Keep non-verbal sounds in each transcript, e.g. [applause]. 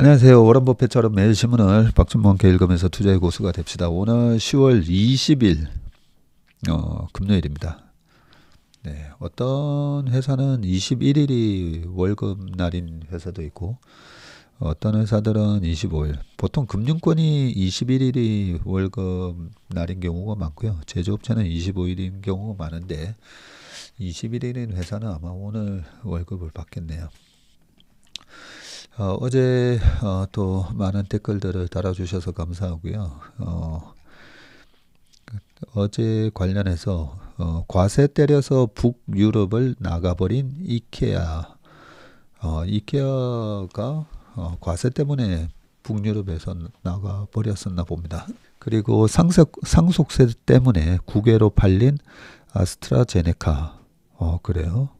안녕하세요. 워런 버핏처럼 매일 신문을 박준범께 읽으면서 투자의 고수가 됩시다. 오늘 10월 20일 어, 금요일입니다. 네, 어떤 회사는 21일이 월급 날인 회사도 있고 어떤 회사들은 25일. 보통 금융권이 21일이 월급 날인 경우가 많고요. 제조업체는 25일인 경우가 많은데 21일인 회사는 아마 오늘 월급을 받겠네요. 어, 어제 어, 또 많은 댓글들을 달아주셔서 감사하고요. 어, 어제 관련해서 어, 과세 때려서 북유럽을 나가버린 이케아. 어, 이케아가 어, 과세 때문에 북유럽에서 나가버렸었나 봅니다. 그리고 상속, 상속세 때문에 국외로 팔린 아스트라제네카. 어, 그래요.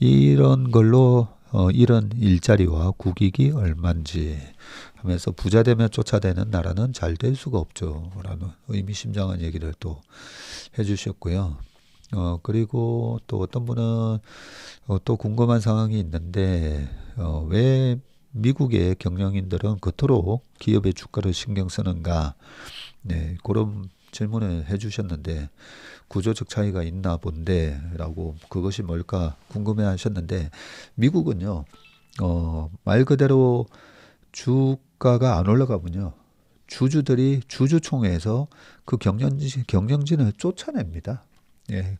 이런 걸로 어, 이런 일자리와 국익이 얼만지 하면서 부자 되면 쫓아대는 나라는 잘 될 수가 없죠. 라는 의미심장한 얘기를 또 해주셨고요. 어, 그리고 또 어떤 분은 어, 또 궁금한 상황이 있는데, 어, 왜 미국의 경영인들은 그토록 기업의 주가를 신경 쓰는가? 네, 그런 질문을 해주셨는데 구조적 차이가 있나 본데라고 그것이 뭘까 궁금해하셨는데 미국은요 어, 말 그대로 주가가 안 올라가면요 주주들이 주주총회에서 그 경영진 경영진을 쫓아냅니다. 예.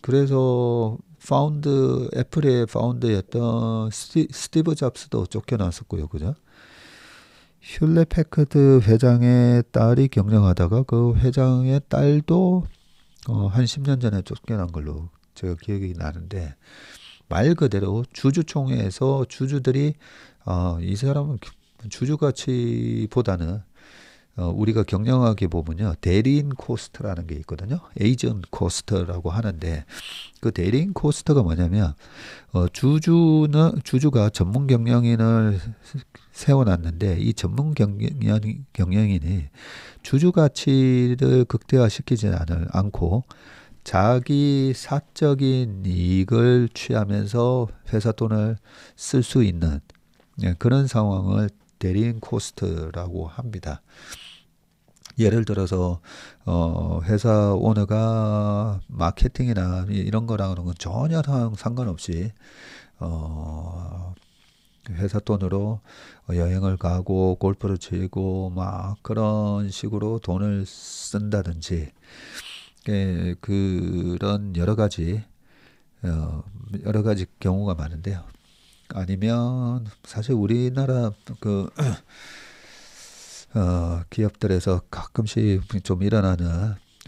그래서 파운드 애플의 파운드였던 스티, 스티브 잡스도 쫓겨났었고요, 그죠? 슐레 패크드 회장의 딸이 경영하다가 그 회장의 딸도 어, 한 10년 전에 쫓겨난 걸로 제가 기억이 나는데 말 그대로 주주총회에서 주주들이 어, 이 사람은 그 주주 가치보다는 어, 우리가 경영하게 보면요 대리인 코스트라는 게 있거든요 에이전 코스트라고 하는데 그 대리인 코스트가 뭐냐면 어, 주주는 주주가 전문 경영인을 세워놨는데 이 전문 경영, 경영인이 주주 가치를 극대화시키지 않을, 않고 자기 사적인 이익을 취하면서 회사 돈을 쓸 수 있는 예, 그런 상황을 대리인 코스트라고 합니다. 예를 들어서 어 회사 오너가 마케팅이나 이런 거랑은 전혀 상관없이 어 회사 돈으로 여행을 가고 골프를 치고 막 그런 식으로 돈을 쓴다든지 예, 그런 여러 가지 어, 여러 가지 경우가 많은데요. 아니면 사실 우리나라 그 어, 기업들에서 가끔씩 좀 일어나는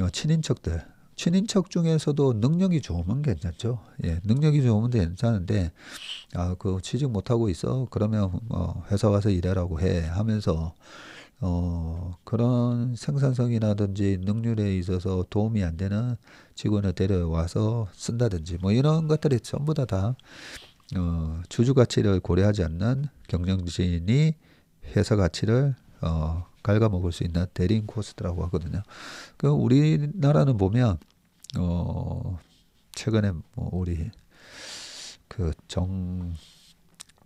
어, 친인척들 친인척 중에서도 능력이 좋으면 괜찮죠. 예, 능력이 좋으면 괜찮은데, 아, 그 취직 못하고 있어? 그러면 뭐 회사 가서 일하라고 해. 하면서, 어, 그런 생산성이라든지 능률에 있어서 도움이 안 되는 직원을 데려와서 쓴다든지 뭐 이런 것들이 전부 다 다, 어, 주주 가치를 고려하지 않는 경영진이 회사 가치를 어, 갉아먹을 수 있는 대리 코스트라고 하거든요. 그 우리나라는 보면 어 최근에 뭐 우리 그 정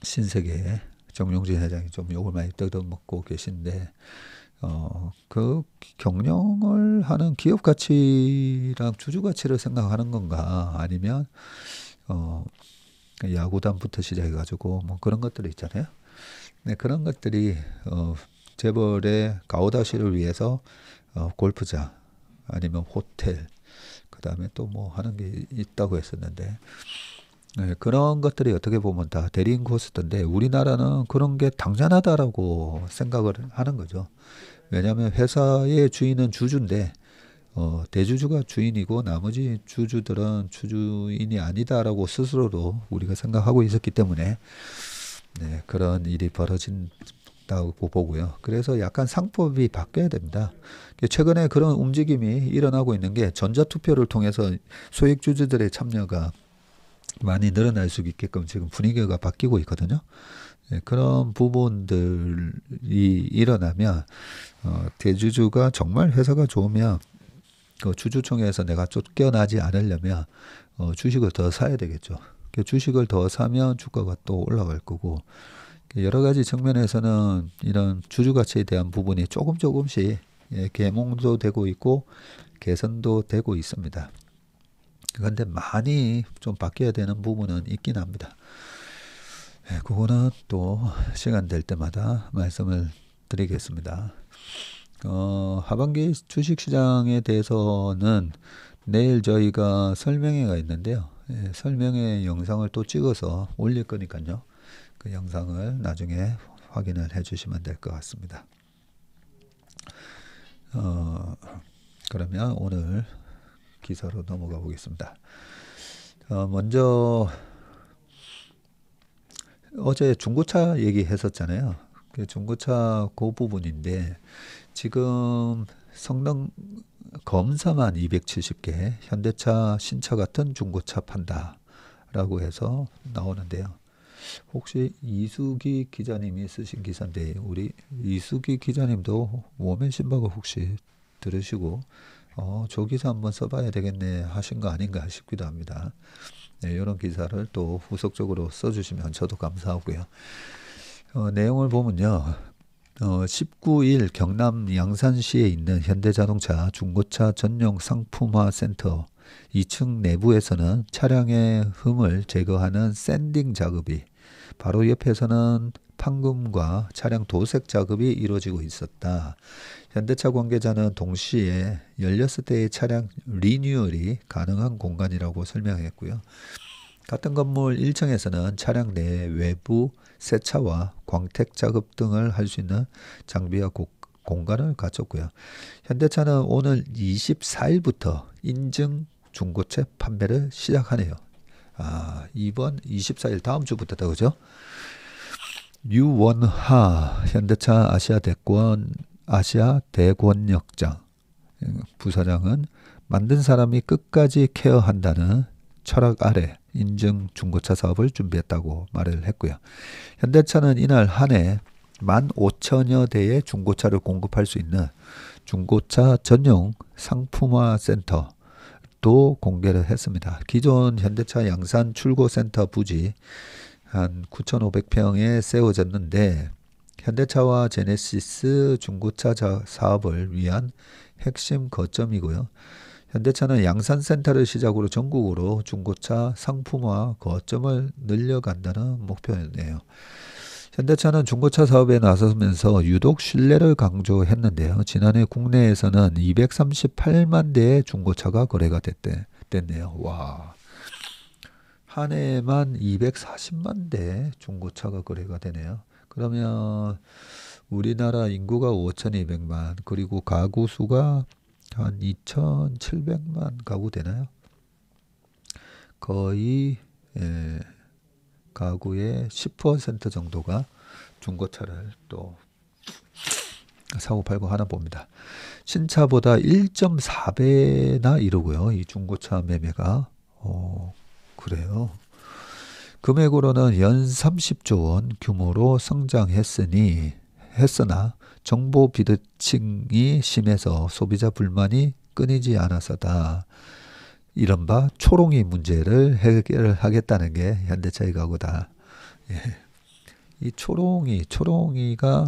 신세계 정용진 회장이 좀 욕을 많이 떠먹고 계신데 어 그 경영을 하는 기업 가치랑 주주 가치를 생각하는 건가 아니면 어 야구단부터 시작해가지고 뭐 그런 것들이 있잖아요. 네, 그런 것들이 어, 재벌의 가오다시를 위해서 어, 골프장 아니면 호텔 그다음에 또 뭐 하는 게 있다고 했었는데 네, 그런 것들이 어떻게 보면 다 대리인 코스트인데 우리나라는 그런 게 당연하다라고 생각을 하는 거죠. 왜냐하면 회사의 주인은 주주인데 어, 대주주가 주인이고 나머지 주주들은 주주인이 아니다라고 스스로도 우리가 생각하고 있었기 때문에 네, 그런 일이 벌어진 있다고 보고요. 그래서 약간 상법이 바뀌어야 됩니다. 최근에 그런 움직임이 일어나고 있는 게 전자투표를 통해서 소액주주들의 참여가 많이 늘어날 수 있게끔 지금 분위기가 바뀌고 있거든요. 예, 그런 부분들이 일어나면 어, 대주주가 정말 회사가 좋으면 그 주주총회에서 내가 쫓겨나지 않으려면 어, 주식을 더 사야 되겠죠. 그 주식을 더 사면 주가가 또 올라갈 거고 여러 가지 측면에서는 이런 주주 가치에 대한 부분이 조금 조금씩 예, 개몽도 되고 있고 개선도 되고 있습니다. 그런데 많이 좀 바뀌어야 되는 부분은 있긴 합니다. 예, 그거는 또 시간 될 때마다 말씀을 드리겠습니다. 어, 하반기 주식 시장에 대해서는 내일 저희가 설명회가 있는데요. 예, 설명회 영상을 또 찍어서 올릴 거니까요. 그 영상을 나중에 확인을 해주시면 될 것 같습니다. 어, 그러면 오늘 기사로 넘어가 보겠습니다. 어, 먼저 어제 중고차 얘기했었잖아요. 그 중고차 그 부분인데 지금 성능 검사만 270개 현대차 신차 같은 중고차 판다라고 해서 나오는데요. 혹시 이수기 기자님이 쓰신 기사인데 우리 이수기 기자님도 워맨 신박을 혹시 들으시고 어, 저 기사 한번 써봐야 되겠네 하신 거 아닌가 싶기도 합니다. 네, 이런 기사를 또 후속적으로 써주시면 저도 감사하고요. 어, 내용을 보면요. 어, 19일 경남 양산시에 있는 현대자동차 중고차 전용 상품화 센터 2층 내부에서는 차량의 흠을 제거하는 샌딩 작업이 바로 옆에서는 판금과 차량 도색 작업이 이루어지고 있었다. 현대차 관계자는 동시에 16대의 차량 리뉴얼이 가능한 공간이라고 설명했고요. 같은 건물 1층에서는 차량 내 외부 세차와 광택 작업 등을 할 수 있는 장비와 곡, 공간을 갖췄고요. 현대차는 오늘 24일부터 인증 중고차 판매를 시작하네요. 아, 이번 24일 다음 주부터다 그죠? 유원하 현대차 아시아 대권 아시아 대권역장 부사장은 만든 사람이 끝까지 케어한다는 철학 아래 인증 중고차 사업을 준비했다고 말을 했고요. 현대차는 이날 한해 15,000여 대의 중고차를 공급할 수 있는 중고차 전용 상품화 센터 또 공개를 했습니다. 기존 현대차 양산 출고센터 부지 한 9,500평에 세워졌는데 현대차와 제네시스 중고차 사업을 위한 핵심 거점이고요. 현대차는 양산센터를 시작으로 전국으로 중고차 상품화 거점을 늘려간다는 목표네요. 현대차는 중고차 사업에 나서면서 유독 신뢰를 강조했는데요. 지난해 국내에서는 238만 대의 중고차가 거래가 됐대, 됐네요. 와. 한 해에만 240만 대 중고차가 거래가 되네요. 그러면 우리나라 인구가 5,200만, 그리고 가구 수가 한 2,700만 가구 되나요? 거의 예, 가구의 10% 정도가 중고차를 또 사고 팔고 하나 봅니다. 신차보다 1.4배나 이르고요. 이 중고차 매매가 어, 그래요. 금액으로는 연 30조 원 규모로 성장했으니 했으나 정보 비대칭이 심해서 소비자 불만이 끊이지 않아서다. 이른바 초롱이 문제를 해결하겠다는 게 현대차의 가구다. 예. 이 초롱이, 초롱이가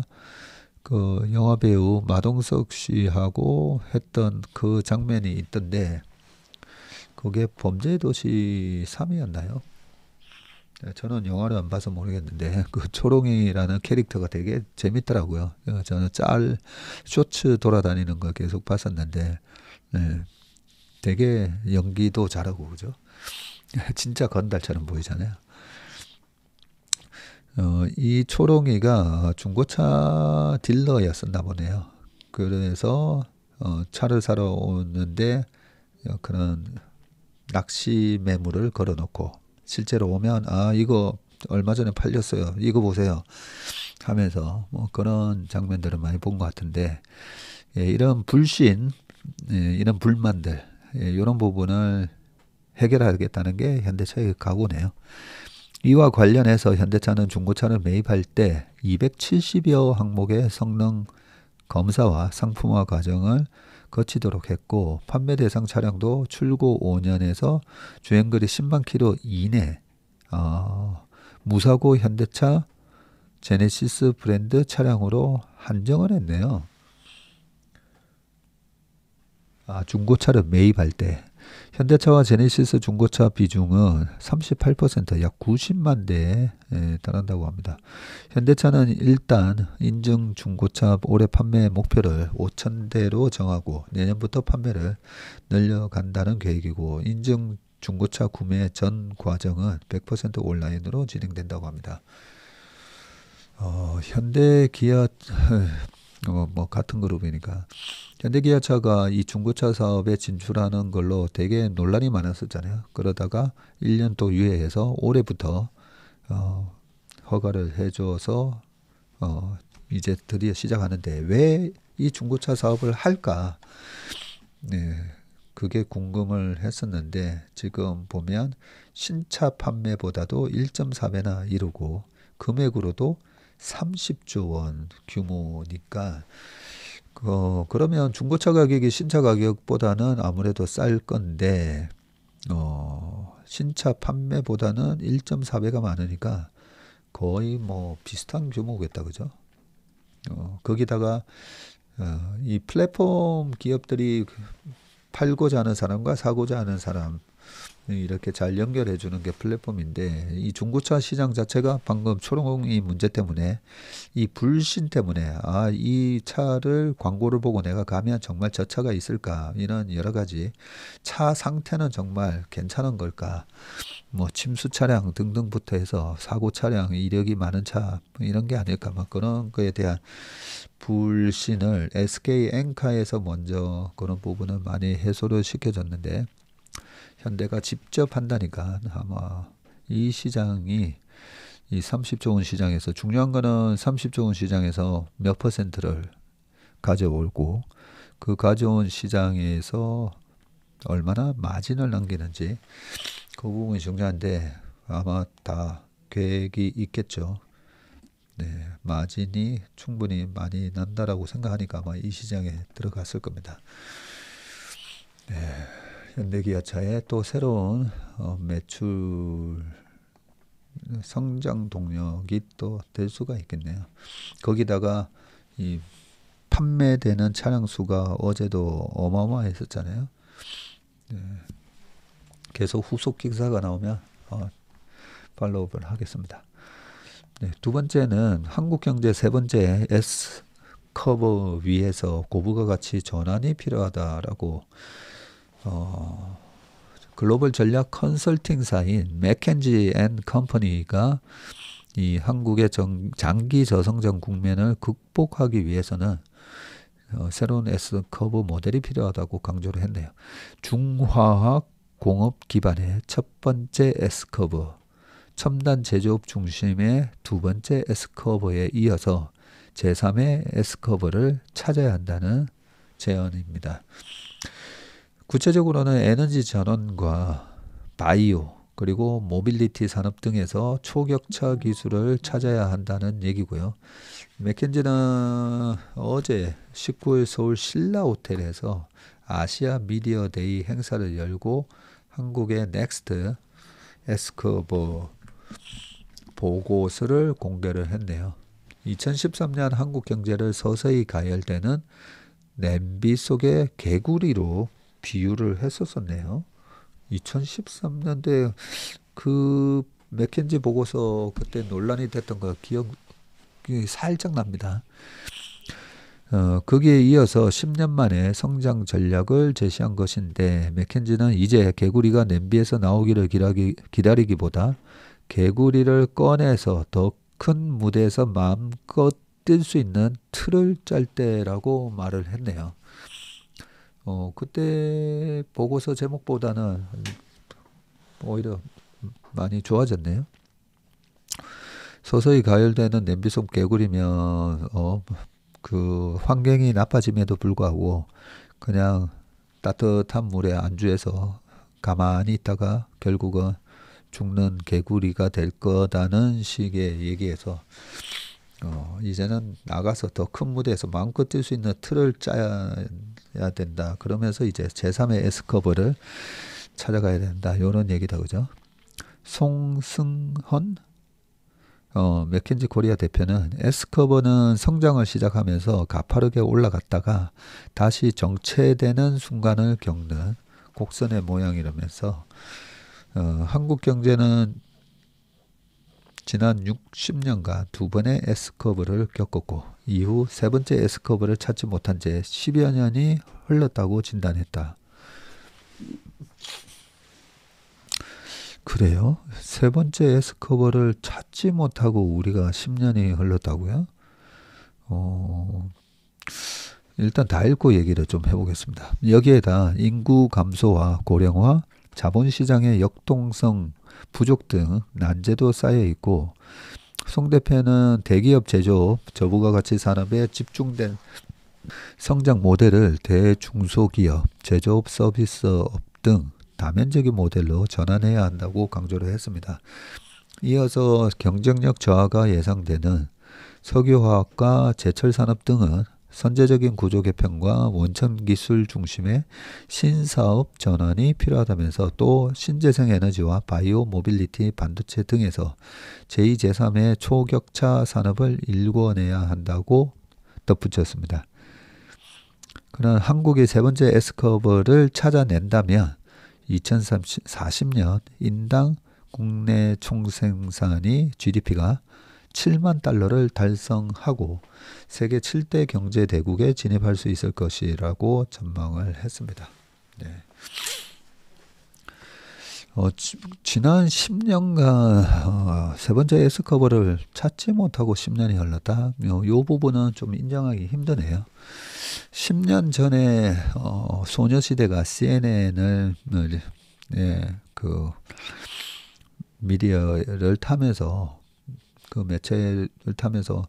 그 영화배우 마동석 씨하고 했던 그 장면이 있던데, 그게 범죄도시 3이었나요? 저는 영화를 안 봐서 모르겠는데 그 초롱이라는 캐릭터가 되게 재밌더라고요. 어, 저는 짤 쇼츠 돌아다니는 거 계속 봤었는데 네. 되게 연기도 잘하고 그죠? [laughs] 진짜 건달처럼 보이잖아요. 어, 이 초롱이가 중고차 딜러였었나 보네요. 그래서 어, 차를 사러 오는데 어, 그런 낚시 매물을 걸어놓고 실제로 오면 아 이거 얼마 전에 팔렸어요. 이거 보세요. 하면서 뭐 그런 장면들을 많이 본 것 같은데 예, 이런 불신, 예, 이런 불만들 예, 이런 부분을 해결하겠다는 게 현대차의 각오네요. 이와 관련해서 현대차는 중고차를 매입할 때 270여 항목의 성능 검사와 상품화 과정을 거치도록 했고 판매 대상 차량도 출고 5년에서 주행거리 10만 킬로 이내 어, 무사고 현대차 제네시스 브랜드 차량으로 한정을 했네요. 아, 중고차를 매입할 때 현대차와 제네시스 중고차 비중은 38%, 약 90만 대에 예, 달한다고 합니다. 현대차는 일단 인증 중고차 올해 판매 목표를 5천 대로 정하고 내년부터 판매를 늘려간다는 계획이고 인증 중고차 구매 전 과정은 100% 온라인으로 진행된다고 합니다. 어, 현대 기아 어, 뭐 같은 그룹이니까 현대기아차가 이 중고차 사업에 진출하는 걸로 되게 논란이 많았었잖아요. 그러다가 1년 또 유예해서 올해부터 어, 허가를 해줘서 어, 이제 드디어 시작하는데 왜 이 중고차 사업을 할까? 네, 그게 궁금을 했었는데 지금 보면 신차 판매보다도 1.4배나 이르고 금액으로도 30조 원 규모니까 어, 그러면 중고차 가격이 신차 가격보다는 아무래도 쌀 건데 어, 신차 판매보다는 1.4배가 많으니까 거의 뭐 비슷한 규모겠다 그죠? 어, 거기다가 어, 이 플랫폼 기업들이 팔고자 하는 사람과 사고자 하는 사람 이렇게 잘 연결해 주는 게 플랫폼인데 이 중고차 시장 자체가 방금 초롱이 문제 때문에 이 불신 때문에 아 이 차를 광고를 보고 내가 가면 정말 저 차가 있을까 이런 여러 가지 차 상태는 정말 괜찮은 걸까 뭐 침수 차량 등등부터 해서 사고 차량 이력이 많은 차 이런 게 아닐까 막 뭐 그런 거에 대한 불신을 SK 엔카에서 먼저 그런 부분을 많이 해소를 시켜줬는데 현대가 직접 한다니까 아마 이 시장이 이 30조 원 시장에서 중요한 거는 30조 원 시장에서 몇 퍼센트를 가져오고 그 가져온 시장에서 얼마나 마진을 남기는지 그 부분이 중요한데 아마 다 계획이 있겠죠. 네, 마진이 충분히 많이 난다라고 생각하니까 아마 이 시장에 들어갔을 겁니다. 네. 현대기아차의 또 새로운 어, 매출 성장 동력이 또 될 수가 있겠네요. 거기다가 이 판매되는 차량 수가 어제도 어마어마했었잖아요. 네. 계속 후속 기사가 나오면 어, 팔로우를 하겠습니다. 네, 두 번째는 한국경제 세 번째 S 커버 위에서 고부가 가치 전환이 필요하다라고 어, 글로벌 전략 컨설팅사인 맥켄지 앤 컴퍼니가 이 한국의 정, 장기 저성장 국면을 극복하기 위해서는 어, 새로운 S 커브 모델이 필요하다고 강조를 했네요. 중화학 공업 기반의 첫 번째 S 커브, 첨단 제조업 중심의 두 번째 S 커브에 이어서 제3의 S 커브를 찾아야 한다는 제언입니다. 구체적으로는 에너지 전원과 바이오 그리고 모빌리티 산업 등에서 초격차 기술을 찾아야 한다는 얘기고요. 맥켄지는 어제 19일 서울 신라 호텔에서 아시아 미디어 데이 행사를 열고 한국의 넥스트 에스커버 보고서를 공개를 했네요. 2013년 한국 경제를 서서히 가열되는 냄비 속의 개구리로 비유를 했었었네요. 2 0 1 3년도그 맥켄지 보고서 그때 논란이 됐던 거 기억이 살짝 납니다. 어, 거기에 이어서 10년 만에 성장 전략을 제시한 것인데 맥켄지는 이제 개구리가 냄비에서 나오기를 기다기, 기다리기보다 개구리를 꺼내서 더 큰 무대에서 마음껏 뛸 수 있는 틀을 짤 때라고 말을 했네요. 어, 그때 보고서 제목보다는 오히려 많이 좋아졌네요. 서서히 가열되는 냄비 속 개구리면 어, 그 환경이 나빠짐에도 불구하고 그냥 따뜻한 물에 안주해서 가만히 있다가 결국은 죽는 개구리가 될 거다는 식의 얘기에서 어, 이제는 나가서 더 큰 무대에서 마음껏 뛸수 있는 틀을 짜야 해야 된다. 그러면서 이제 제3의 에스커버를 찾아가야 된다. 요런 얘기다. 그죠? 송승헌 어, 맥킨지 코리아 대표는 에스커버는 성장을 시작하면서 가파르게 올라갔다가 다시 정체되는 순간을 겪는 곡선의 모양이라면서 어, 한국 경제는 지난 60년간 두 번의 S커브를 겪었고 이후 세 번째 에스커버를 찾지 못한 채 10여 년이 흘렀다고 진단했다. 그래요? 세 번째 에스커버를 찾지 못하고 우리가 10년이 흘렀다고요? 어, 일단 다 읽고 얘기를 좀 해보겠습니다. 여기에다 인구 감소와 고령화, 자본시장의 역동성 부족 등 난제도 쌓여 있고 송 대표는 대기업 제조업, 저부가 가치 산업에 집중된 성장 모델을 대중소기업, 제조업 서비스업 등 다면적인 모델로 전환해야 한다고 강조를 했습니다. 이어서 경쟁력 저하가 예상되는 석유화학과 제철산업 등은 선제적인 구조 개편과 원천 기술 중심의 신사업 전환이 필요하다면서 또 신재생 에너지와 바이오 모빌리티 반도체 등에서 제2, 제3의 초격차 산업을 일궈내야 한다고 덧붙였습니다. 그는 한국이 세 번째 S커브를 찾아낸다면 2040년 인당 국내 총생산이 GDP가 7만 달러를 달성하고 세계 7대 경제 대국에 진입할 수 있을 것이라고 전망을 했습니다. 네. 어, 지, 난 10년간 어, 세 번째 에스커버를 찾지 못하고 10년이 흘렀다. 요, 요 부분은 좀 인정하기 힘드네요. 10년 전에 어, 소녀시대가 CNN을 예, 네, 그 미디어를 타면서 그 매체를 타면서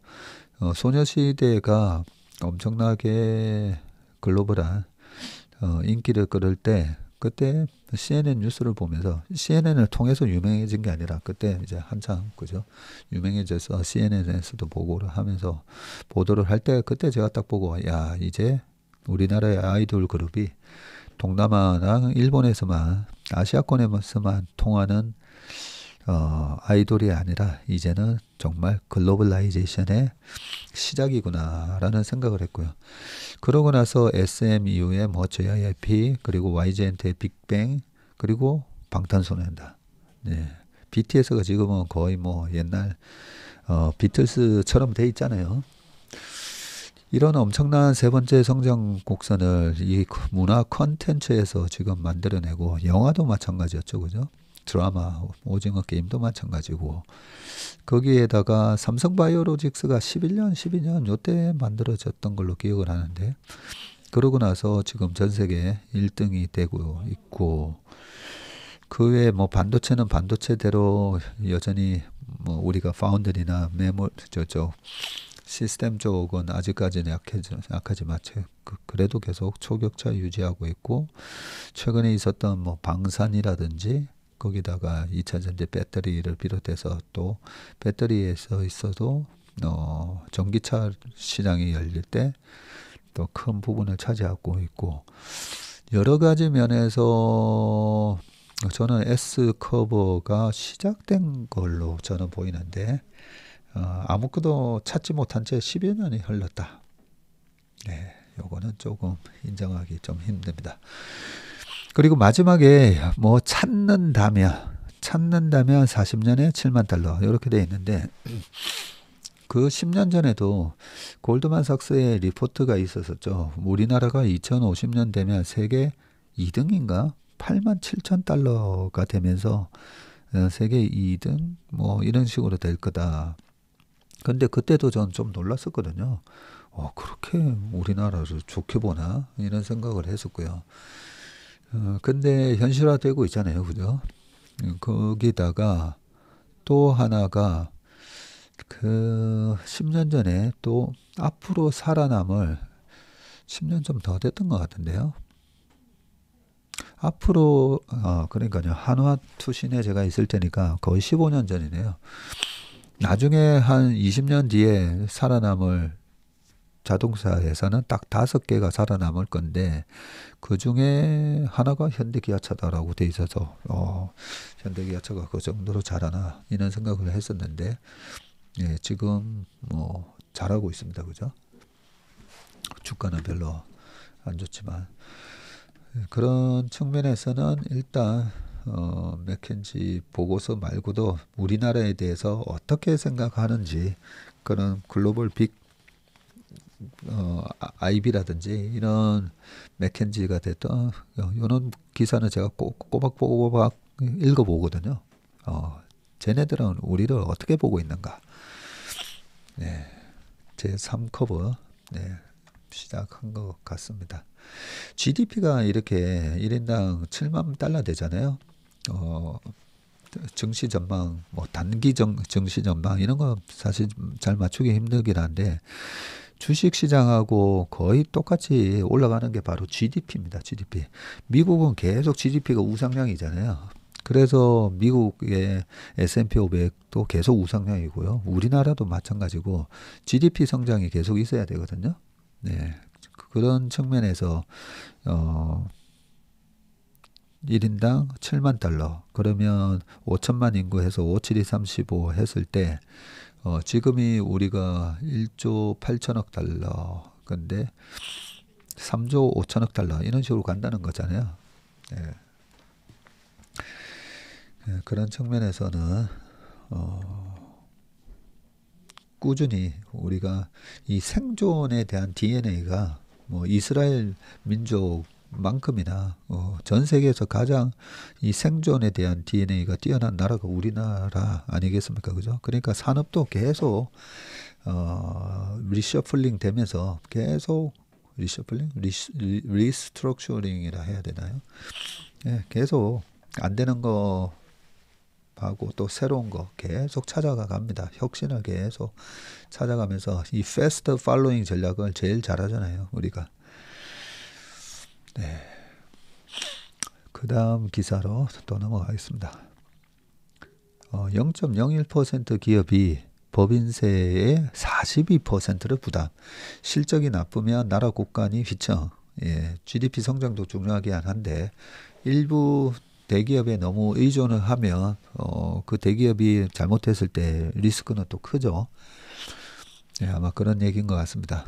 어, 소녀시대가 엄청나게 글로벌한 어, 인기를 끌을 때 그때 CNN 뉴스를 보면서 CNN을 통해서 유명해진 게 아니라 그때 이제 한창 그죠 유명해져서 CNN에서도 보고를 하면서 보도를 할 때 그때 제가 딱 보고 야 이제 우리나라의 아이돌 그룹이 동남아랑 일본에서만 아시아권에서만 통하는 어, 아이돌이 아니라 이제는 정말 글로벌라이제이션의 시작이구나라는 생각을 했고요. 그러고 나서 SM 이후에 뭐 JYP 그리고 y g n t 빅뱅 그리고 방탄소년단. 네. BTS가 지금은 거의 뭐 옛날 어, 비틀스처럼 돼 있잖아요. 이런 엄청난 세 번째 성장 곡선을 이 문화 컨텐츠에서 지금 만들어내고 영화도 마찬가지였죠, 그죠? 드라마 오징어 게임도 마찬가지고 거기에다가 삼성 바이오로직스가 11년, 12년 요때 만들어졌던 걸로 기억을 하는데 그러고 나서 지금 전 세계 1등이 되고 있고 그 외에 뭐 반도체는 반도체대로 여전히 뭐 우리가 파운드리나 메모 저쪽 시스템 쪽은 아직까지는 약해지, 약하지만 그, 그래도 계속 초격차 유지하고 있고 최근에 있었던 뭐 방산이라든지 거기다가 2차 전지 배터리를 비롯해서 또 배터리에서 있어도 어, 전기차 시장이 열릴 때 또 큰 부분을 차지하고 있고 여러 가지 면에서 저는 S 커버가 시작된 걸로 저는 보이는데 어, 아무것도 찾지 못한 채 10여 년이 흘렀다. 네, 요거는 조금 인정하기 좀 힘듭니다. 그리고 마지막에 뭐 찾는다면 찾는다면 40년에 7만 달러 이렇게 돼 있는데 그 10년 전에도 골드만삭스의 리포트가 있었었죠. 우리나라가 2050년 되면 세계 2등인가 8만 7천 달러가 되면서 어, 세계 2등 뭐 이런 식으로 될 거다. 근데 그때도 전 좀 놀랐었거든요. 어, 그렇게 우리나라를 좋게 보나 이런 생각을 했었고요. 어, 근데 현실화되고 있잖아요, 그죠? 거기다가 또 하나가 그 10년 전에 또 앞으로 살아남을 10년 좀 더 됐던 것 같은데요. 앞으로 아, 그러니까요 한화 투신에 제가 있을 테니까 거의 15년 전이네요. 나중에 한 20년 뒤에 살아남을 자동차에서는 딱 다섯 개가 살아남을 건데 그 중에 하나가 현대기아차다라고 돼 있어서 어, 현대기아차가 그 정도로 잘하나 이런 생각을 했었는데 예, 지금 뭐 잘하고 있습니다, 그죠? 주가는 별로 안 좋지만 그런 측면에서는 일단 어, 맥켄지 보고서 말고도 우리나라에 대해서 어떻게 생각하는지 그런 글로벌 빅 어, 아, 아이비라든지 이런 맥켄지가 됐던 이런 어, 기사는 제가 꼬박꼬박 읽어보거든요. 어, 쟤네들은 우리를 어떻게 보고 있는가? 네, 제 3커버 네, 시작한 것 같습니다. GDP가 이렇게 1인당 7만 달러 되잖아요. 어, 증시 전망, 뭐 단기 정, 증시 전망 이런 거 사실 잘 맞추기 힘들긴 한데 주식 시장하고 거의 똑같이 올라가는 게 바로 GDP입니다. GDP. 미국은 계속 GDP가 우상향이잖아요. 그래서 미국의 S&P 500도 계속 우상향이고요. 우리나라도 마찬가지고 GDP 성장이 계속 있어야 되거든요. 네. 그런 측면에서 어 1인당 7만 달러. 그러면 5천만 인구해서 57235 했을 때 어, 지금이 우리가 1조 8천억 달러, 근데 3조 5천억 달러, 이런 식으로 간다는 거잖아요. 예. 예, 그런 측면에서는, 어, 꾸준히 우리가 이 생존에 대한 DNA가 뭐 이스라엘 민족 만큼이나 어, 전 세계에서 가장 이 생존에 대한 DNA가 뛰어난 나라가 우리나라 아니겠습니까? 그죠? 그러니까 산업도 계속 어, 리셔플링 되면서 계속 리셔플링, 리스트럭처링이라 해야 되나요? 예, 계속 안 되는 거 하고 또 새로운 거 계속 찾아가 갑니다. 혁신을 계속 찾아가면서 이 패스트 팔로잉 전략을 제일 잘하잖아요, 우리가. 네. 그 다음 기사로 또 넘어가겠습니다. 어, 0.01% 기업이 법인세의 42%를 부담. 실적이 나쁘면 나라 국간이 휘청. 예, GDP 성장도 중요하긴 한데 일부 대기업에 너무 의존을 하면 어, 그 대기업이 잘못했을 때 리스크는 또 크죠. 예, 아마 그런 얘기인 것 같습니다.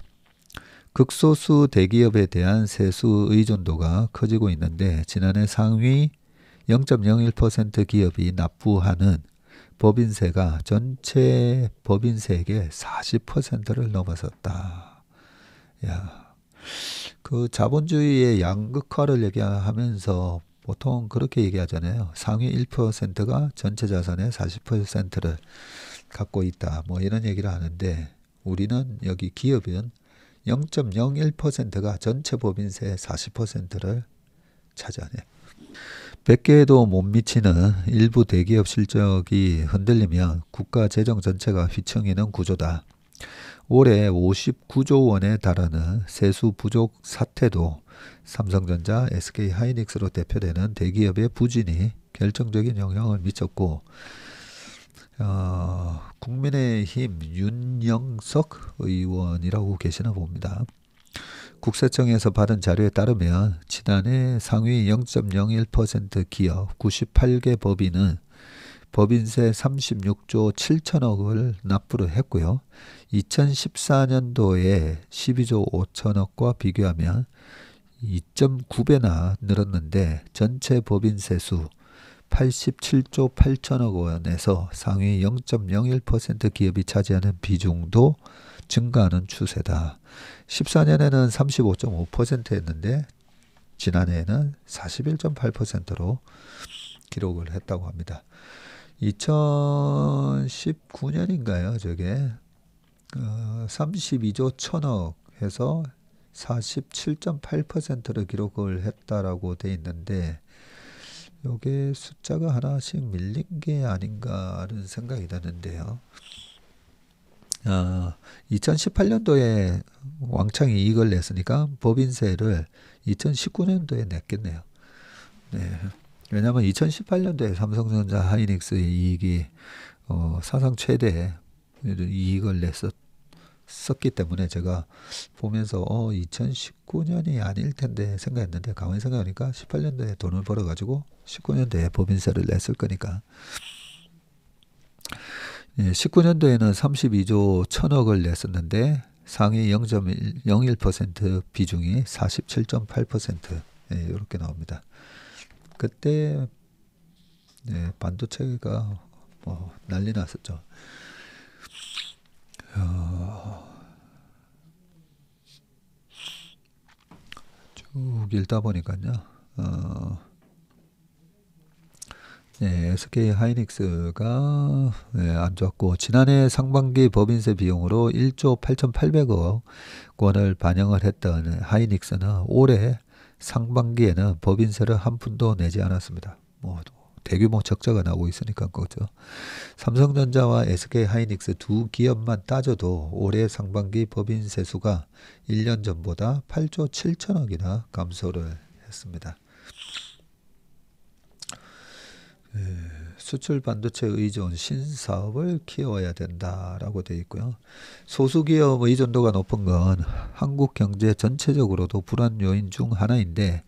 극소수 대기업에 대한 세수 의존도가 커지고 있는데 지난해 상위 0.01% 기업이 납부하는 법인세가 전체 법인세에게 40%를 넘어섰다. 야. 그 자본주의의 양극화를 얘기하면서 보통 그렇게 얘기하잖아요. 상위 1%가 전체 자산의 40%를 갖고 있다. 뭐 이런 얘기를 하는데 우리는 여기 기업은 0.01%가 전체 법인세의 40%를 차지하네요. 100개에도 못 미치는 일부 대기업 실적이 흔들리면 국가 재정 전체가 휘청이는 구조다. 올해 59조 원에 달하는 세수 부족 사태도 삼성전자, SK 하이닉스로 대표되는 대기업의 부진이 결정적인 영향을 미쳤고 어, 국민의힘 윤영석 의원이라고 계시나 봅니다. 국세청에서 받은 자료에 따르면 지난해 상위 0.01% 기업 98개 법인은 법인세 36조 7천억을 납부를 했고요. 2014년도에 12조 5천억과 비교하면 2.9배나 늘었는데 전체 법인세 수 87조 8천억 원에서 상위 0.01% 기업이 차지하는 비중도 증가하는 추세다. 14년에는 35.5%였는데 지난해에는 41.8%로 기록을 했다고 합니다. 2019년인가요? 저게 32조 천억 해서 47.8%를 기록을 했다라고 돼 있는데 요게 숫자가 하나씩 밀린 게아닌가하는 생각이 드는데요. 어, 아, 2018년도에 왕창 이익을 냈으니까 법인세를 2019년도에 냈겠네요. 네. 왜냐하면 2018년도에 삼성전자 하이닉스의 이익이 어, 사상 최대 이익을 냈었 썼기 때문에 제가 보면서 어 2019년이 아닐 텐데 생각했는데 가만히 생각하니까 18년도에 돈을 벌어가지고 19년도에 법인세를 냈을 거니까 예, 19년도에는 32조 1000억을 냈었는데 상위 0.01% 비중이 47.8% 예, 이렇게 나옵니다. 그때 예, 반도체가 뭐 난리 났었죠. 어, 쭉 읽다 보니까요. 어, 네, 예, SK 하이닉스가 네, 안 좋았고 지난해 상반기 법인세 비용으로 1조 8,800억 원을 반영을 했던 하이닉스는 올해 상반기에는 법인세를 한 푼도 내지 않았습니다. 뭐 대규모 적자가 나오고 있으니까 그죠. 삼성전자와 SK 하이닉스 두 기업만 따져도 올해 상반기 법인세 수가 1년 전보다 8조 7천억이나 감소를 했습니다. 예. 수출 반도체 의존 신사업을 키워야 된다라고 되어 있고요. 소수기업 의존도가 높은 건 한국 경제 전체적으로도 불안 요인 중 하나인데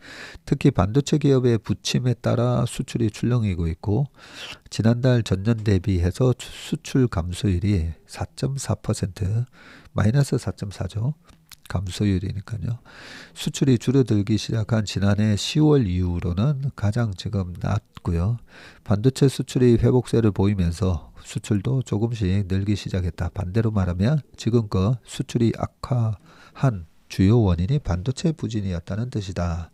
특히 반도체 기업의 부침에 따라 수출이 출렁이고 있고 지난달 전년 대비해서 수출 감소율이 4.4% 마이너스 4.4죠. 감소율이니까요. 수출이 줄어들기 시작한 지난해 10월 이후로는 가장 지금 낮고요. 반도체 수출이 회복세를 보이면서 수출도 조금씩 늘기 시작했다. 반대로 말하면 지금껏 수출이 악화한 주요 원인이 반도체 부진이었다는 뜻이다.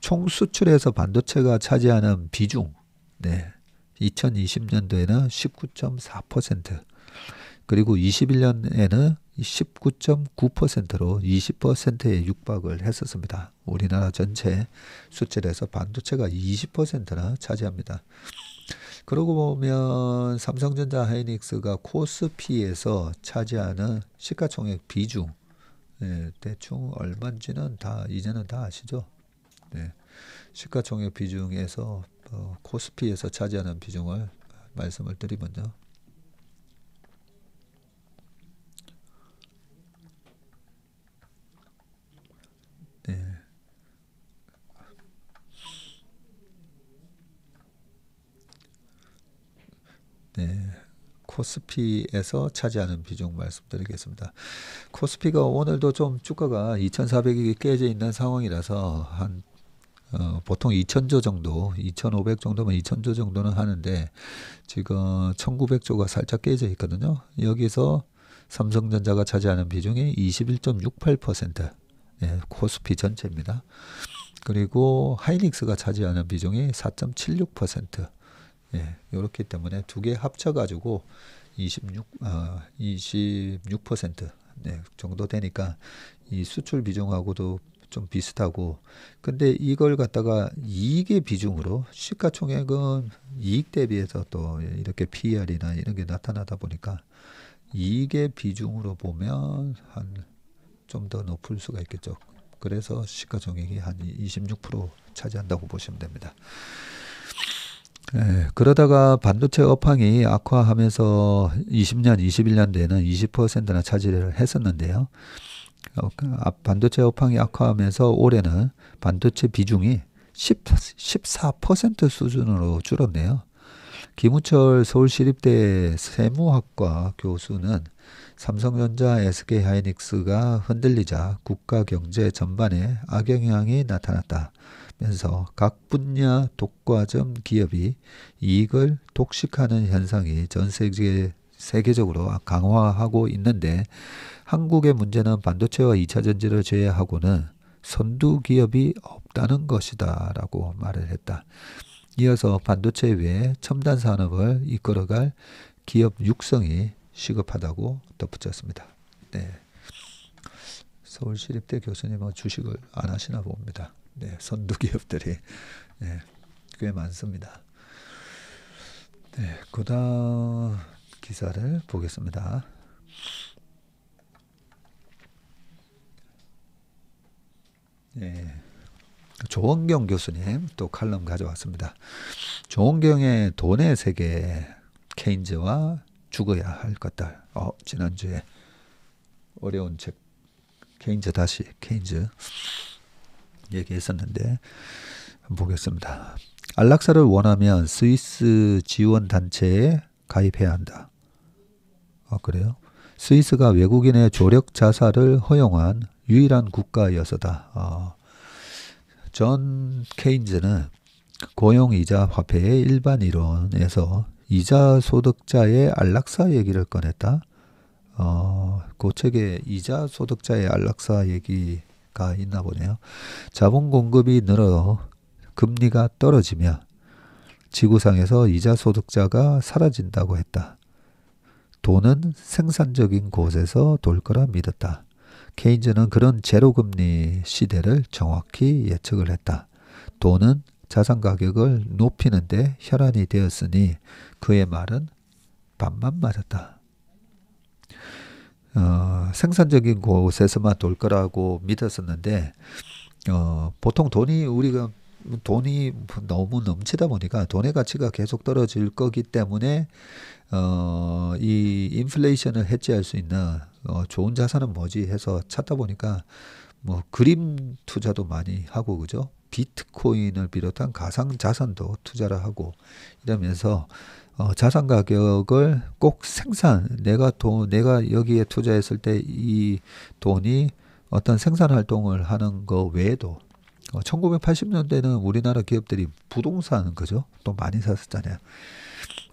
총 수출에서 반도체가 차지하는 비중, 네. 2020년도에는 19.4%, 그리고 21년에는 19.9%로 20%에 육박을 했었습니다. 우리나라 전체 수출에서 반도체가 20%나 차지합니다. 그러고 보면 삼성전자 하이닉스가 코스피에서 차지하는 시가총액 비중 예, 대충 얼마인지는 다 이제는 다 아시죠? 예, 시가총액 비중에서 어, 코스피에서 차지하는 비중을 말씀을 드리면요. 코스피에서 차지하는 비중 말씀드리겠습니다. 코스피가 오늘도 좀 주가가 2,400이 깨져 있는 상황이라서 한 어, 보통 2천조 정도, 2,500 정도면 2천조 정도는 하는데 지금 1,900조가 살짝 깨져 있거든요. 여기서 삼성전자가 차지하는 비중이 21.68%, 예, 코스피 전체입니다. 그리고 하이닉스가 차지하는 비중이 4.76%. 예, 요렇기 때문에 두 개 합쳐가지고 26, 어, 26% 네, 정도 되니까 이 수출 비중하고도 좀 비슷하고 근데 이걸 갖다가 이익의 비중으로 시가총액은 이익 대비해서 또 이렇게 PER이나 이런 게 나타나다 보니까 이익의 비중으로 보면 한 좀 더 높을 수가 있겠죠. 그래서 시가총액이 한 26% 차지한다고 보시면 됩니다. 예, 그러다가 반도체 업황이 악화하면서 20년, 21년 대에는 20%나 차지를 했었는데요. 어, 그 아, 반도체 업황이 악화하면서 올해는 반도체 비중이 10, 14% 수준으로 줄었네요. 김우철 서울시립대 세무학과 교수는 삼성전자 SK하이닉스가 흔들리자 국가 경제 전반에 악영향이 나타났다. 면서 각 분야 독과점 기업이 이익을 독식하는 현상이 전 세계 세계적으로 강화하고 있는데 한국의 문제는 반도체와 2차 전지를 제외하고는 선두 기업이 없다는 것이다라고 말을 했다. 이어서 반도체 외에 첨단 산업을 이끌어갈 기업 육성이 시급하다고 덧붙였습니다. 네. 서울시립대 교수님은 주식을 안 하시나 봅니다. 네, 선두 기업들이 네, 꽤 많습니다. 네, 그다음 기사를 보겠습니다. 네. 조원경 교수님 또 칼럼 가져왔습니다. 조원경의 돈의 세계 케인즈와 죽어야 할 것들. 어, 지난주에 어려운 책 케인즈 다시 케인즈 얘기했었는데 보겠습니다. 안락사를 원하면 스위스 지원 단체에 가입해야 한다. 아 그래요? 스위스가 외국인의 조력 자살을 허용한 유일한 국가여서다. 아, 존 케인즈는 고용이자 화폐의 일반 이론에서 이자 소득자의 안락사 얘기를 꺼냈다. 어, 그 책에 이자 소득자의 안락사 얘기 가 있나 보네요. 자본 공급이 늘어 금리가 떨어지면 지구상에서 이자 소득자가 사라진다고 했다. 돈은 생산적인 곳에서 돌 거라 믿었다. 케인즈는 그런 제로금리 시대를 정확히 예측을 했다. 돈은 자산 가격을 높이는데 혈안이 되었으니 그의 말은 반만 맞았다. 어, 생산적인 곳에서만 돌 거라고 믿었었는데 어, 보통 돈이 우리가 돈이 너무 넘치다 보니까 돈의 가치가 계속 떨어질 거기 때문에 어, 이 인플레이션을 해지할 수 있는 어, 좋은 자산은 뭐지 해서 찾다 보니까 뭐 그림 투자도 많이 하고 그죠 비트코인을 비롯한 가상 자산도 투자를 하고 이러면서 어, 자산 가격을 꼭 생산 내가 돈 내가 여기에 투자했을 때 이 돈이 어떤 생산 활동을 하는 거 외에도 어, 1980년대는 우리나라 기업들이 부동산 그죠 또 많이 샀었잖아요.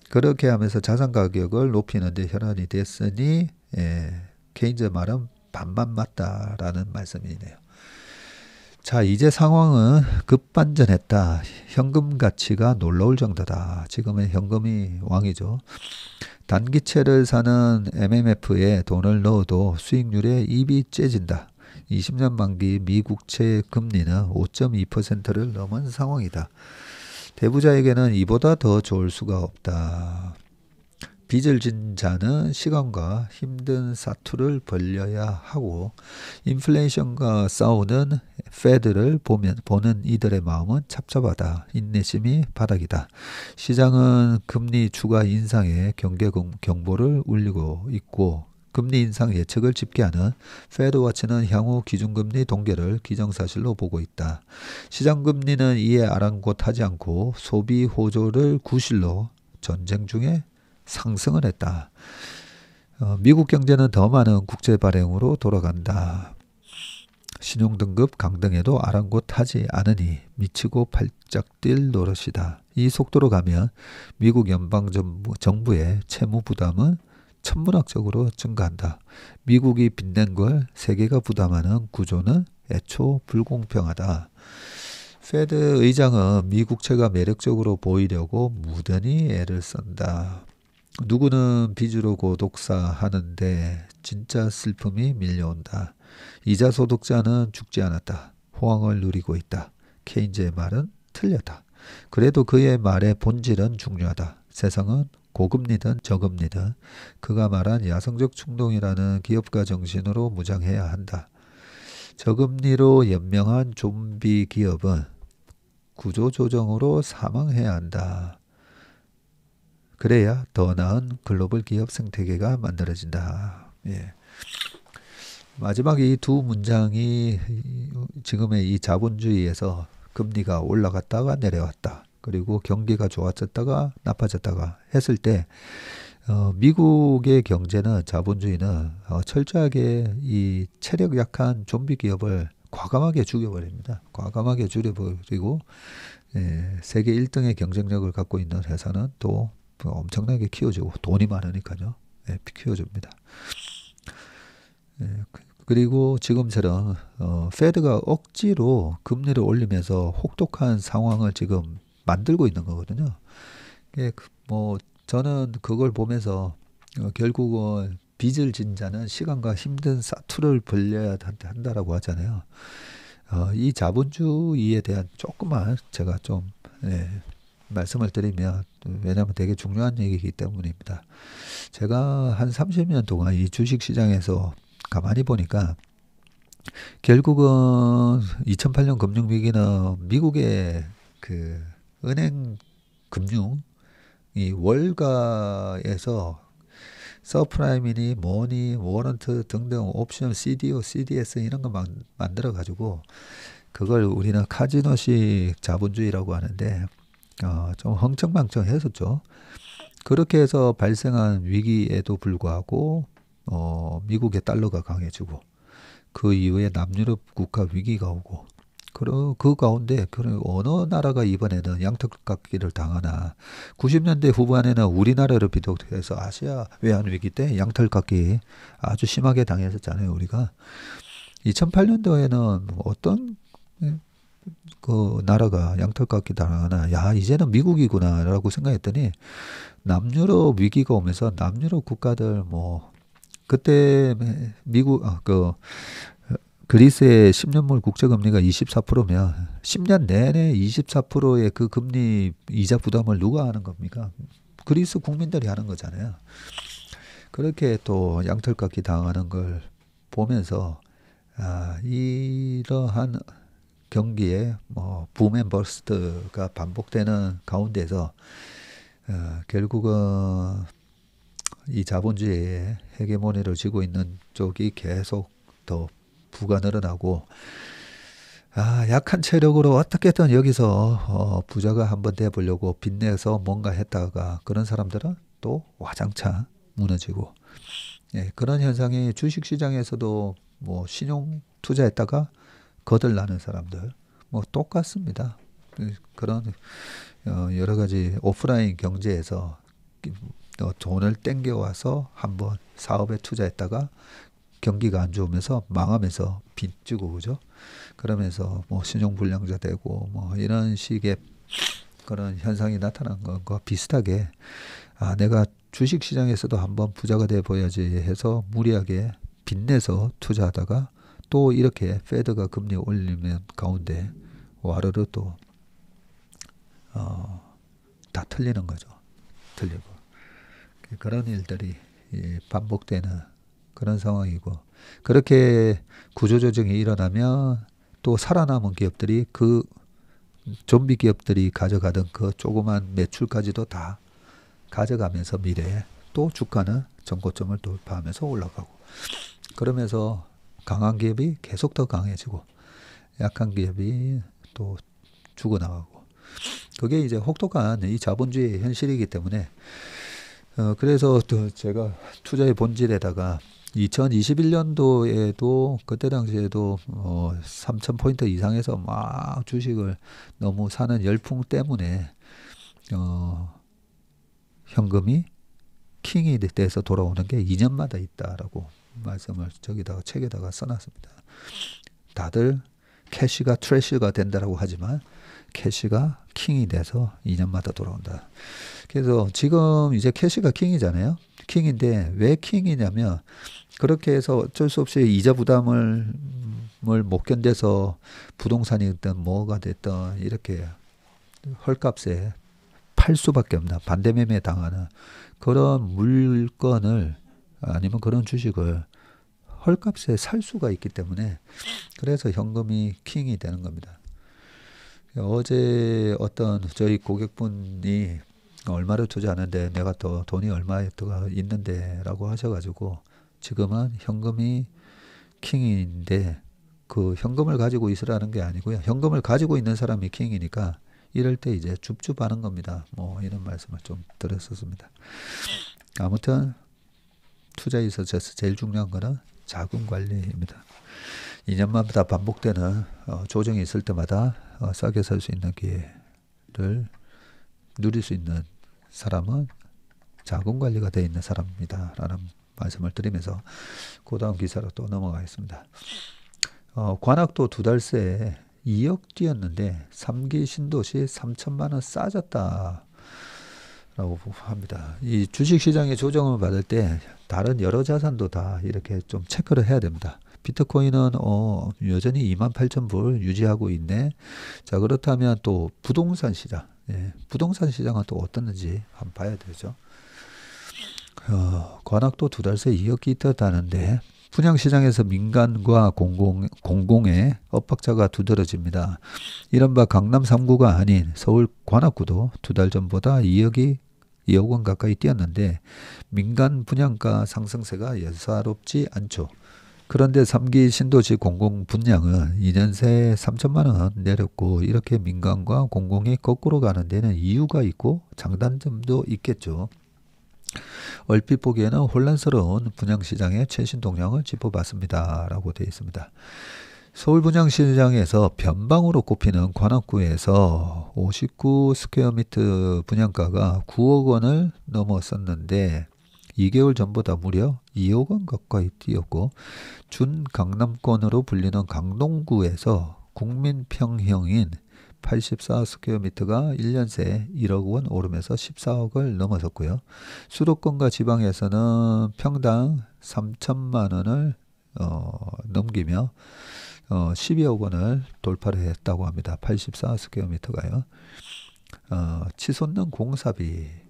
그렇게 하면서 자산 가격을 높이는데 현안이 됐으니 예, 케인즈 말은 반만 맞다라는 말씀이네요. 자, 이제 상황은 급반전했다. 현금 가치가 놀라울 정도다. 지금은 현금이 왕이죠. 단기채를 사는 MMF에 돈을 넣어도 수익률에 입이 째진다. 20년 만기 미국채 금리는 5.2%를 넘은 상황이다. 대부자에게는 이보다 더 좋을 수가 없다. 빚을 진 자는 시간과 힘든 사투를 벌려야 하고 인플레이션과 싸우는 패드를 보면 보는 이들의 마음은 찹찹하다. 인내심이 바닥이다. 시장은 금리 추가 인상에 경계 경보를 울리고 있고 금리 인상 예측을 집계하는 페드워치는 향후 기준금리 동결을 기정사실로 보고 있다. 시장금리는 이에 아랑곳하지 않고 소비 호조를 구실로 전쟁 중에 상승을 했다. 어, 미국 경제는 더 많은 국제 발행으로 돌아간다. 신용등급 강등에도 아랑곳하지 않으니 미치고 발짝 뛸 노릇이다. 이 속도로 가면 미국 연방정부의 채무 부담은 천문학적으로 증가한다. 미국이 빚낸 걸 세계가 부담하는 구조는 애초 불공평하다. 페드 의장은 미국채가 매력적으로 보이려고 무던히 애를 쓴다. 누구는 빚으로 고독사하는데 진짜 슬픔이 밀려온다. 이자 소득자는 죽지 않았다. 호황을 누리고 있다. 케인즈의 말은 틀렸다. 그래도 그의 말의 본질은 중요하다. 세상은 고금리든 저금리든 그가 말한 야성적 충동이라는 기업가 정신으로 무장해야 한다. 저금리로 연명한 좀비 기업은 구조조정으로 사망해야 한다. 그래야 더 나은 글로벌 기업 생태계가 만들어진다. 예. 마지막 이 두 문장이 지금의 이 자본주의에서 금리가 올라갔다가 내려왔다. 그리고 경기가 좋아졌다가 나빠졌다가 했을 때 어, 미국의 경제는 자본주의는 어, 철저하게 이 체력 약한 좀비 기업을 과감하게 죽여버립니다. 과감하게 줄여버리고 예, 세계 1등의 경쟁력을 갖고 있는 회사는 또 엄청나게 키워주고 돈이 많으니까요. 예, 키워줍니다. 예, 그리고 지금처럼 어, 페드가 억지로 금리를 올리면서 혹독한 상황을 지금 만들고 있는 거거든요. 예, 그 뭐 저는 그걸 보면서 어, 결국은 빚을 진 자는 시간과 힘든 사투를 벌려야 한다라고 하잖아요. 어, 이 자본주의에 대한 조금만 제가 좀 예, 말씀을 드리면 왜냐하면 되게 중요한 얘기이기 때문입니다. 제가 한 30년 동안 이 주식시장에서 가만히 보니까 결국은 2008년 금융위기는 미국의 그 은행 금융이 월가에서 서프라임이니 뭐니 워런트 등등 옵션 CDO, CDS 이런 거 만들어 가지고 그걸 우리는 카지노식 자본주의라고 하는데 어, 좀 흥청망청했었죠. 그렇게 해서 발생한 위기에도 불구하고 어, 미국의 달러가 강해지고 그 이후에 남유럽 국가 위기가 오고 그러, 그 가운데 그런 어느 나라가 이번에는 양털깎기를 당하나 90년대 후반에는 우리나라를 비롯해서 아시아 외환 위기 때 양털깎기 아주 심하게 당했었잖아요 우리가 2008년도에는 어떤 예, 그 나라가 양털깎기 당하나 야 이제는 미국이구나라고 생각했더니 남유럽 위기가 오면서 남유럽 국가들 뭐 그때 미국 어, 그 그리스의 10년물 국제 금리가 24%면 10년 내내 24%의 그 금리 이자 부담을 누가 하는 겁니까? 그리스 국민들이 하는 거잖아요. 그렇게 또 양털깎이 당하는 걸 보면서 아, 이러한 경기에 뭐 붐앤버스트가 반복되는 가운데서 어, 결국은 이 자본주의의 헤게모니를 쥐고 있는 쪽이 계속 더 부가 늘어나고 아, 약한 체력으로 어떻게든 여기서 어, 부자가 한번 돼 보려고 빚내서 뭔가 했다가 그런 사람들은 또와장차 무너지고 예, 그런 현상이 주식 시장에서도 뭐 신용 투자했다가 거들나는 사람들 뭐 똑같습니다. 그, 그런 어, 여러 가지 오프라인 경제에서 어, 돈을 땡겨와서 한번 사업에 투자했다가 경기가 안 좋으면서 망하면서 빚지고 그죠? 그러면서 뭐 신용불량자 되고 뭐 이런 식의 그런 현상이 나타난 것과 비슷하게 아 내가 주식 시장에서도 한번 부자가 돼 보여야지 해서 무리하게 빚내서 투자하다가 또 이렇게 페드가 금리 올리면 가운데 와르르 또다 어, 틀리는 거죠. 틀리고. 그런 일들이 예, 반복되는 그런 상황이고 그렇게 구조조정이 일어나면 또 살아남은 기업들이 그 좀비 기업들이 가져가던 그 조그만 매출까지도 다 가져가면서 미래에 또 주가는 전고점을 돌파하면서 올라가고 그러면서 강한 기업이 계속 더 강해지고 약한 기업이 또 죽어나가고 그게 이제 혹독한 이 자본주의의 현실이기 때문에 어, 그래서 제가 투자의 본질에다가 2021년도에도 그때 당시에도 어, 3 0 포인트 이상에서 막 주식을 너무 사는 열풍 때문에 어, 현금이 킹이 돼서 돌아오는 게 2년마다 있다라고 말씀을 저기다가 책에다가 써놨습니다. 다들 캐시가 트래시가 된다라고 하지만 캐시가 킹이 돼서 2년마다 돌아온다. 그래서 지금 이제 캐시가 킹이잖아요. 킹인데 왜 킹이냐면 그렇게 해서 어쩔 수 없이 이자 부담을 못 견뎌서 부동산이든 뭐가 됐든 이렇게 헐값에 팔 수밖에 없나 반대매매 당하는 그런 물건을 아니면 그런 주식을 헐값에 살 수가 있기 때문에 그래서 현금이 킹이 되는 겁니다. 어제 어떤 저희 고객분이 얼마를 투자하는데 내가 또 돈이 얼마에 들어가 있는데라고 하셔가지고 지금은 현금이 킹인데 그 현금을 가지고 있으라는 게 아니고요. 현금을 가지고 있는 사람이 킹이니까 이럴 때 이제 줍줍하는 겁니다. 뭐 이런 말씀을 좀 드렸었습니다. 아무튼 투자에 있어서 제일 중요한 거는 자금 관리입니다. 2년마다 반복되는 어, 조정이 있을 때마다 어, 싸게 살 수 있는 기회를 누릴 수 있는 사람은 자금 관리가 되어 있는 사람입니다. 라는 말씀을 드리면서 그 다음 기사로 또 넘어가겠습니다. 어, 관악도 두 달 새에 2억 뛰었는데 3기 신도시 3천만 원 싸졌다. 라고 합니다. 이 주식시장의 조정을 받을 때 다른 여러 자산도 다 이렇게 좀 체크를 해야 됩니다. 비트코인은 어, 여전히 28,000불 유지하고 있네. 자, 그렇다면 또 부동산 시장. 예, 부동산 시장은 또어떤지 한번 봐야 되죠. 어, 관악도 두 달 새 2억 끼쳤다는데 분양시장에서 민간과 공공, 공공의 엇박자가 두드러집니다. 이른바 강남 3구가 아닌 서울 관악구도 두 달 전보다 2억이 2억 원 가까이 뛰었는데 민간 분양가 상승세가 예사롭지 않죠. 그런데 3기 신도시 공공 분양은 2년새 3천만 원 내렸고 이렇게 민간과 공공이 거꾸로 가는 데는 이유가 있고 장단점도 있겠죠. 얼핏 보기에는 혼란스러운 분양시장의 최신 동향을 짚어봤습니다. 라고 되어 있습니다. 서울 분양시장에서 변방으로 꼽히는 관악구에서 59 스퀘어미터 분양가가 9억 원을 넘었었는데 2개월 전보다 무려 2억 원 가까이 뛰었고 준 강남권으로 불리는 강동구에서 국민 평형인 84스퀘어미터가 1년 새 1억 원 오르면서 14억을 넘어섰고요. 수도권과 지방에서는 평당 3천만 원을 어, 넘기며 어, 12억 원을 돌파를 했다고 합니다. 84스퀘어미터가요. 어, 치솟는 공사비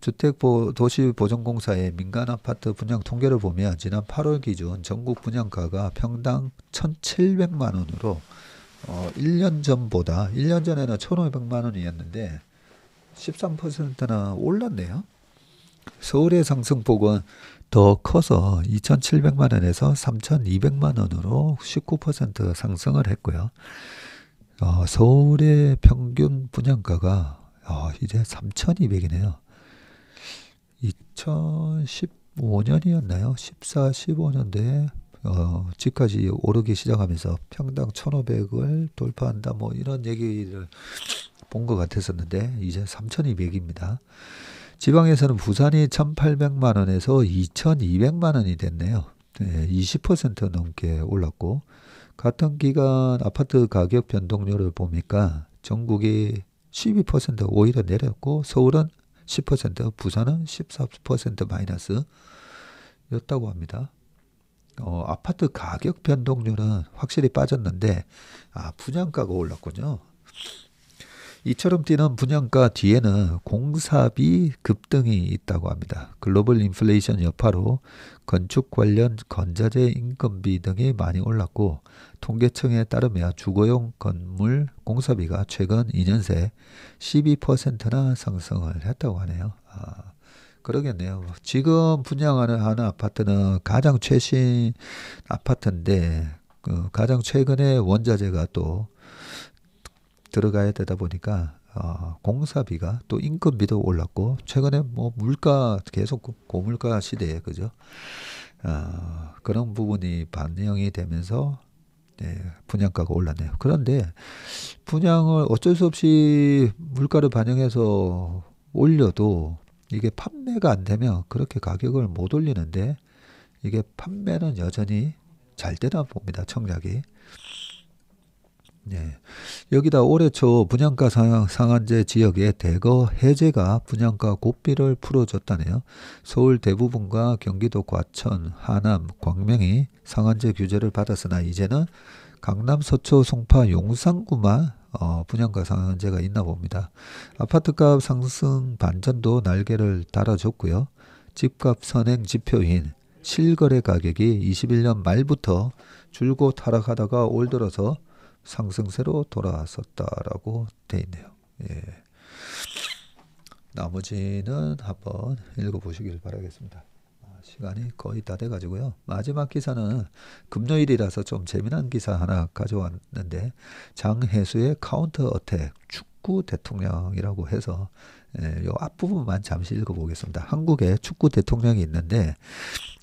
주택도시보증공사의 민간 아파트 분양 통계를 보면 지난 8월 기준 전국 분양가가 평당 1,700만 원으로 어, 1년 전보다 1년 전에는 1,500만 원이었는데 13%나 올랐네요. 서울의 상승폭은 더 커서 2,700만 원에서 3,200만 원으로 19% 상승을 했고요. 어, 서울의 평균 분양가가 어, 이제 3,200이네요. 2015년이었나요? 14, 15년대 어, 집까지 오르기 시작하면서 평당 1,500을 돌파한다 뭐 이런 얘기를 본 것 같았었는데 이제 3,200입니다. 지방에서는 부산이 1,800만 원에서 2,200만 원이 됐네요. 네, 20% 넘게 올랐고 같은 기간 아파트 가격 변동률을 보니까 전국이 12% 오히려 내렸고 서울은 10%, 부산은 14% 마이너스였다고 합니다. 어, 아파트 가격 변동률은 확실히 빠졌는데 아, 분양가가 올랐군요. 이처럼 뛰는 분양가 뒤에는 공사비 급등이 있다고 합니다. 글로벌 인플레이션 여파로 건축 관련 건자재 인건비 등이 많이 올랐고 통계청에 따르면 주거용 건물 공사비가 최근 2년 새 12%나 상승을 했다고 하네요. 아, 그러겠네요. 지금 분양하는 한 아파트는 가장 최신 아파트인데 그 가장 최근에 원자재가 또 들어가야 되다 보니까 어, 공사비가 또 인건비도 올랐고 최근에 뭐 물가 계속 고물가 시대에 그죠 어, 그런 부분이 반영이 되면서 네, 분양가가 올랐네요. 그런데 분양을 어쩔 수 없이 물가를 반영해서 올려도 이게 판매가 안 되면 그렇게 가격을 못 올리는데 이게 판매는 여전히 잘 되나 봅니다. 청약이. 네. 여기다 올해 초 분양가 상한제 지역에 대거 해제가 분양가 고삐를 풀어줬다네요. 서울 대부분과 경기도 과천, 하남, 광명이 상한제 규제를 받았으나 이제는 강남, 서초, 송파, 용산구만 어, 분양가 상한제가 있나 봅니다. 아파트값 상승 반전도 날개를 달아줬고요. 집값 선행 지표인 실거래 가격이 21년 말부터 줄곧 타락하다가 올 들어서 상승세로 돌아섰다라고 돼 있네요. 예. 나머지는 한번 읽어보시길 바라겠습니다. 아, 시간이 거의 다 돼가지고요. 마지막 기사는 금요일이라서 좀 재미난 기사 하나 가져왔는데 장혜수의 카운터 어택 축구 대통령이라고 해서 예, 요 앞부분만 잠시 읽어보겠습니다. 한국에 축구 대통령이 있는데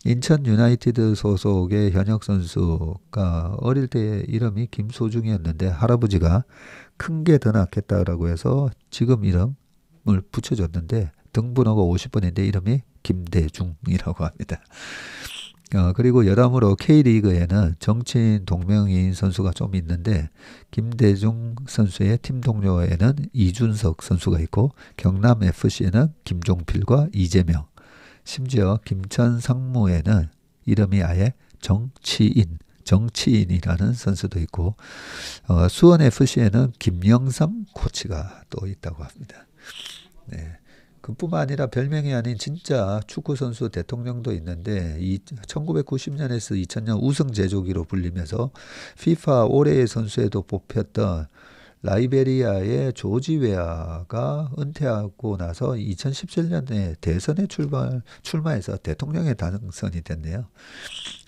인천 유나이티드 소속의 현역 선수가 어릴 때 이름이 김소중이었는데 할아버지가 큰 게 더 낫겠다라고 해서 지금 이름을 붙여줬는데 등번호가 50번인데 이름이 김대중이라고 합니다. 어, 그리고 여러모로 K리그에는 정치인 동명인 선수가 좀 있는데 김대중 선수의 팀 동료에는 이준석 선수가 있고 경남 FC에는 김종필과 이재명 심지어 김천 상무에는 이름이 아예 정치인 정치인이라는 선수도 있고 어, 수원 FC에는 김영삼 코치가 또 있다고 합니다. 네. 그뿐만 아니라 별명이 아닌 진짜 축구 선수 대통령도 있는데 이 1990년에서 2000년 우승 제조기로 불리면서 FIFA 올해의 선수에도 뽑혔던 라이베리아의 조지 웨아가 은퇴하고 나서 2017년에 대선에 출발, 출마해서 대통령에 당선이 됐네요.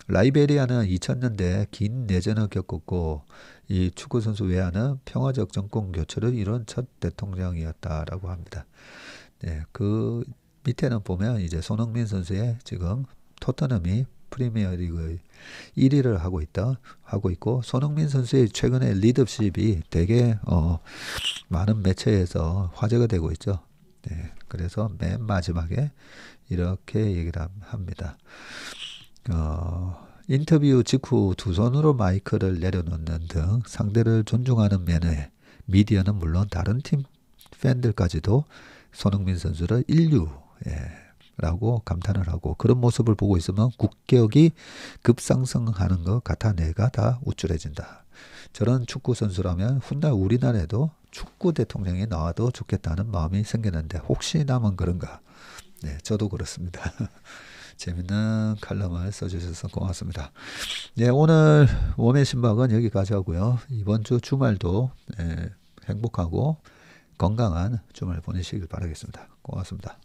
라이베리아는 2000년대 긴 내전을 겪었고 이 축구선수 웨아는 평화적 정권 교체를 이룬 첫 대통령이었다라고 합니다. 네, 그 밑에는 보면 이제 손흥민 선수의 지금 토트넘이 프리미어리그 1위를 하고 있다 하고 있고 손흥민 선수의 최근에 리드십이 되게 어, 많은 매체에서 화제가 되고 있죠. 네, 그래서 맨 마지막에 이렇게 얘기를 합니다. 어, 인터뷰 직후 두 손으로 마이크를 내려놓는 등 상대를 존중하는 면너에 미디어는 물론 다른 팀 팬들까지도 손흥민 선수를 인류, 라고 감탄을 하고 그런 모습을 보고 있으면 국격이 급상승하는 것 같아 내가 다 우쭐해진다. 저런 축구 선수라면 훗날 우리나라에도 축구 대통령이 나와도 좋겠다는 마음이 생겼는데 혹시 나만 그런가? 네, 저도 그렇습니다. [laughs] 재밌는 칼럼을 써주셔서 고맙습니다. 네, 오늘 웜의 신박은 여기까지 하고요. 이번 주 주말도 예, 행복하고 건강한 주말 보내시길 바라겠습니다. 고맙습니다.